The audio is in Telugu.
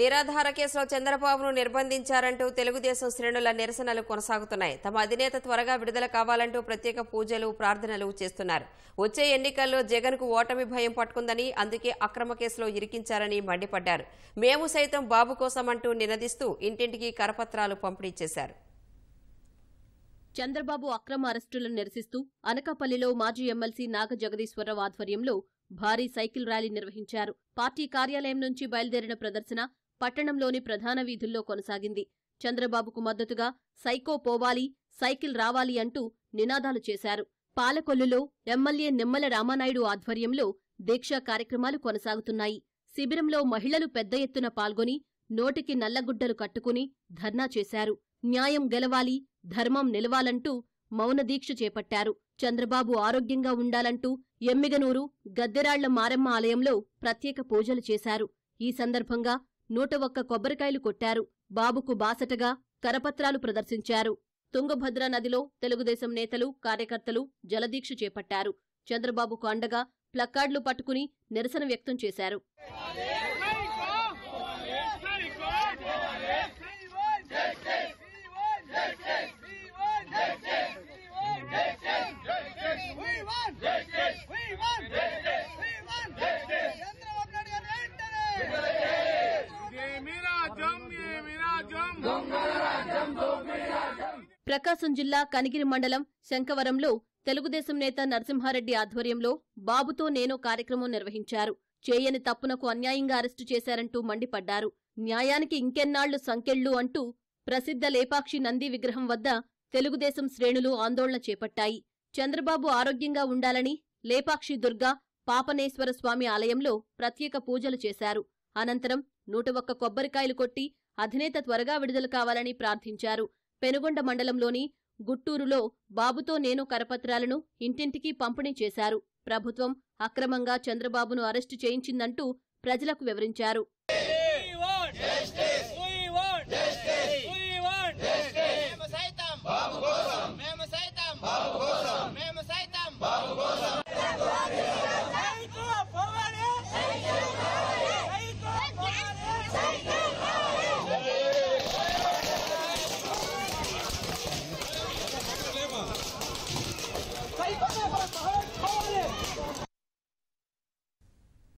నిరాధార కేసులో చంద్రబాబును నిర్బంధించారంటూ తెలుగుదేశం శ్రేణుల నిరసనలు కొనసాగుతున్నాయి తమ అధినేత త్వరగా విడుదల కావాలంటూ ప్రత్యేక పూజలు ప్రార్థనలు చేస్తున్నారు వచ్చే ఎన్నికల్లో జగన్కు ఓటమి భయం పట్టుకుందని అందుకే అక్రమ కేసులో ఇరికించారని మండిపడ్డారు మేము సైతం బాబు కోసమంటూ నినదిస్తూ ఇంటింటికి కరపత్రాలు పంపిణీ చేశారు చంద్రబాబు అక్రమ అరెస్టులను నిరసిస్తూ అనకాపల్లిలో మాజీ ఎమ్మెల్సీ నాగ జగదీశ్వరరావు ఆధ్వర్యంలో భారీ సైకిల్ ర్యాలీ నిర్వహించారు పార్టీ కార్యాలయం నుంచి బయలుదేరిన ప్రదర్శన పట్టణంలోని ప్రధాన వీధుల్లో కొనసాగింది చంద్రబాబుకు మద్దతుగా సైకో పోవాలి సైకిల్ రావాలి అంటూ నినాదాలు చేశారు పాలకొల్లులో ఎమ్మెల్యే నిమ్మల రామానాయుడు ఆధ్వర్యంలో దీక్షా కార్యక్రమాలు కొనసాగుతున్నాయి శిబిరంలో మహిళలు పెద్ద ఎత్తున పాల్గొని నోటికి నల్లగుడ్డలు కట్టుకుని ధర్నా చేశారు న్యాయం గెలవాలి ధర్మం నిలవాలంటూ మౌన దీక్ష చేపట్టారు చంద్రబాబు ఆరోగ్యంగా ఉండాలంటూ ఎమ్మిగనూరు గద్దెరాళ్ల మారమ్మ ఆలయంలో ప్రత్యేక పూజలు చేశారు ఈ సందర్భంగా నూట ఒక్క కొబ్బరికాయలు కొట్టారు బాబుకు బాసటగా కరపత్రాలు ప్రదర్శించారు తుంగభద్ర నదిలో తెలుగుదేశం నేతలు కార్యకర్తలు జలదీక్ష చేపట్టారు చంద్రబాబుకు అండగా ప్లక్కార్డులు పట్టుకుని నిరసన వ్యక్తం చేశారు ప్రకాశం జిల్లా కనిగిరి మండలం శంకవరంలో తెలుగుదేశం నేత నరసింహారెడ్డి ఆధ్వర్యంలో బాబుతో నేను కార్యక్రమం నిర్వహించారు చేయని తప్పునకు అన్యాయంగా అరెస్టు చేశారంటూ మండిపడ్డారు న్యాయానికి ఇంకెన్నాళ్లు సంకెళ్లు అంటూ ప్రసిద్ధ లేపాక్షి నంది విగ్రహం వద్ద తెలుగుదేశం శ్రేణులు ఆందోళన చేపట్టాయి చంద్రబాబు ఆరోగ్యంగా ఉండాలని లేపాక్షి దుర్గా పాపనేశ్వర స్వామి ఆలయంలో ప్రత్యేక పూజలు చేశారు అనంతరం నూట ఒక్క కొబ్బరికాయలు కొట్టి అధినేత త్వరగా విడుదల కావాలని ప్రార్థించారు పెనుగొండ మండలంలోని గుట్టూరులో బాబుతో నేను కరపత్రాలను ఇంటింటికి పంపిణీ చేశారు ప్రభుత్వం అక్రమంగా చంద్రబాబును అరెస్టు చేయించిందంటూ ప్రజలకు వివరించారు